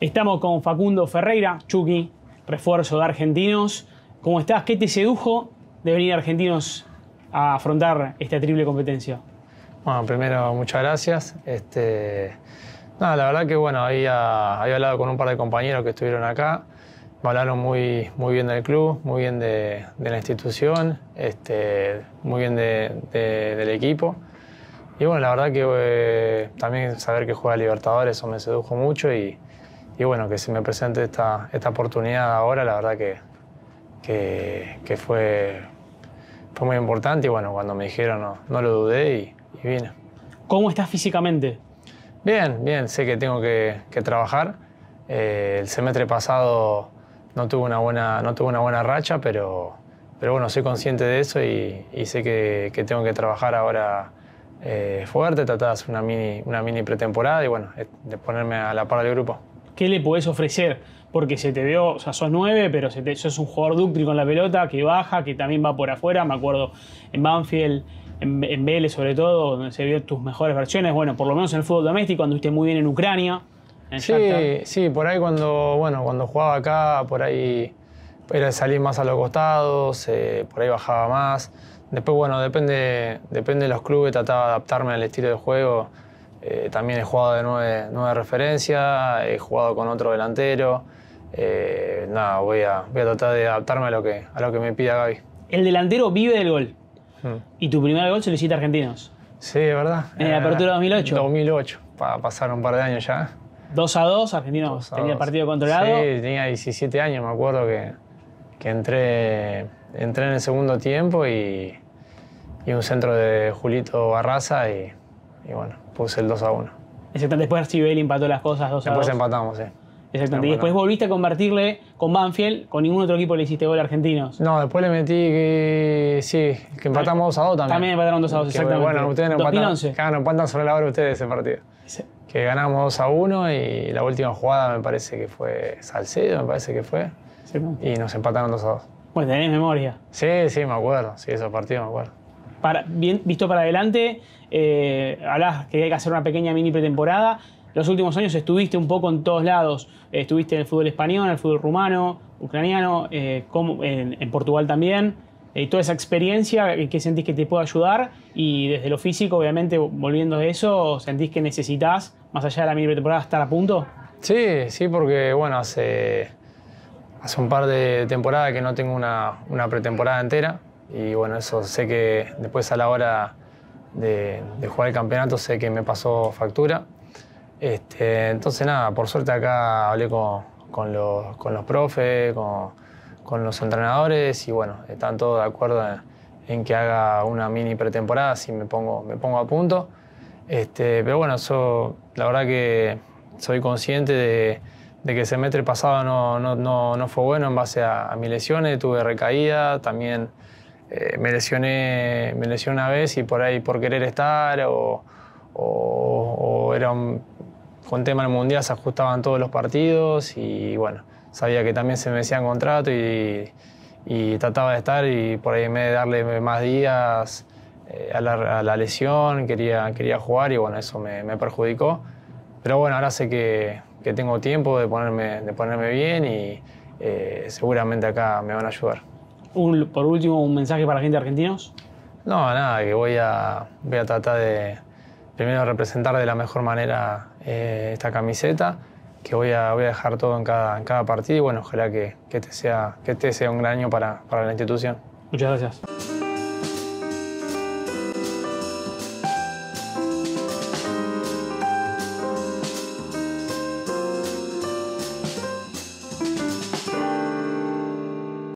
Estamos con Facundo Ferreira, Chucky, refuerzo de Argentinos. ¿Cómo estás? ¿Qué te sedujo de venir a Argentinos a afrontar esta triple competencia? Bueno, primero, muchas gracias. Este, nada, la verdad que bueno, había, hablado con un par de compañeros que estuvieron acá. Me hablaron muy, muy bien del club, muy bien de, la institución, este, muy bien del equipo. Y bueno, la verdad que eh, también saber que juega Libertadores, eso me sedujo mucho y, y bueno, que se me presente esta, esta oportunidad ahora, la verdad que, que, fue, fue muy importante y bueno, cuando me dijeron no, no lo dudé y, vine. ¿Cómo estás físicamente? Bien, bien, sé que tengo que, trabajar. Eh, el semestre pasado no tuve una buena, no tuve una buena racha, pero, pero bueno, soy consciente de eso y, sé que, tengo que trabajar ahora eh, fuerte, tratar de hacer una mini, una mini pretemporada y bueno, de ponerme a la par del grupo. ¿Qué le podés ofrecer? Porque se te vio, o sea, sos nueve, pero se te, sos un jugador dúctil con la pelota, que baja, que también va por afuera. Me acuerdo en Banfield, en, Vélez sobre todo, donde se vio tus mejores versiones. Bueno, por lo menos en el fútbol doméstico, cuando esté muy bien en Ucrania. sí, por ahí cuando, bueno, cuando jugaba acá, por ahí era salir más a los costados, eh, por ahí bajaba más. Después, bueno, depende, depende de los clubes, trataba de adaptarme al estilo de juego. Eh, también he jugado de nueve, nueve referencia, he jugado con otro delantero. Eh, nada, voy a, voy a tratar de adaptarme a lo que, a lo que me pida Gaby. El delantero vive del gol. Hmm. Y tu primer gol se lo hiciste a Argentinos. Sí, ¿verdad? En la eh, apertura 2008. 2008, para pasar un par de años ya. Dos a 2, Argentinos tenía partido controlado. Sí, tenía 17 años, me acuerdo que, que entré, entré en el segundo tiempo y, y un centro de Julito Barraza y y bueno, puse el 2 a 1. Exactamente, después Archibel empató las cosas 2 a 2. Después empatamos, sí. Exactamente. Y después volviste a convertirle con Banfield, con ningún otro equipo le hiciste gol a argentinos. No, después le metí que. Sí, que empatamos 2 a 2 también. También empataron 2 a 2, exactamente. bueno, ustedes no empatan. Claro, ah, empatan sobre la hora ustedes ese partido. Que ganamos 2 a 1 y la última jugada me parece que fue Salcedo, me parece que fue. Sí, y nos empataron 2 a 2. Bueno, tenés memoria. Sí, sí, me acuerdo. Sí, esos partidos me acuerdo visto para adelante, eh, que hay que hacer una pequeña mini pretemporada. Los últimos años estuviste un poco en todos lados. Estuviste en el fútbol español, en el fútbol rumano, ucraniano, eh, como, en, Portugal también. Y eh, toda esa experiencia, ¿qué sentís que te puede ayudar? Y desde lo físico, obviamente, volviendo de eso, ¿sentís que necesitas, más allá de la mini pretemporada, estar a punto? Sí, sí, porque bueno, hace, hace un par de temporadas que no tengo una, una pretemporada entera. Y bueno, eso sé que después a la hora de, jugar el campeonato sé que me pasó factura. Este, entonces nada, por suerte acá hablé con, los, profes, con, los entrenadores y bueno, están todos de acuerdo en, que haga una mini pretemporada si me pongo, me pongo a punto. Este, pero bueno, yo la verdad que soy consciente de, que el semestre pasado no, no, fue bueno en base a, a mis lesiones, tuve recaída, también eh, me, lesioné, me una vez y por ahí por querer estar o, era con tema del mundial se ajustaban todos los partidos y bueno, sabía que también se me en contrato y, trataba de estar y por ahí en vez de darle más días eh, a, la, lesión quería, quería jugar y bueno, eso me, perjudicó. Pero bueno, ahora sé que, tengo tiempo de ponerme, de ponerme bien y eh, seguramente acá me van a ayudar por último, un mensaje para la gente de argentinos. No, nada, que voy a, voy a tratar de primero representar de la mejor manera eh, esta camiseta, que voy a, voy a dejar todo en cada, partido y bueno, ojalá que, que este sea, que sea un gran año para, para la institución. Muchas gracias.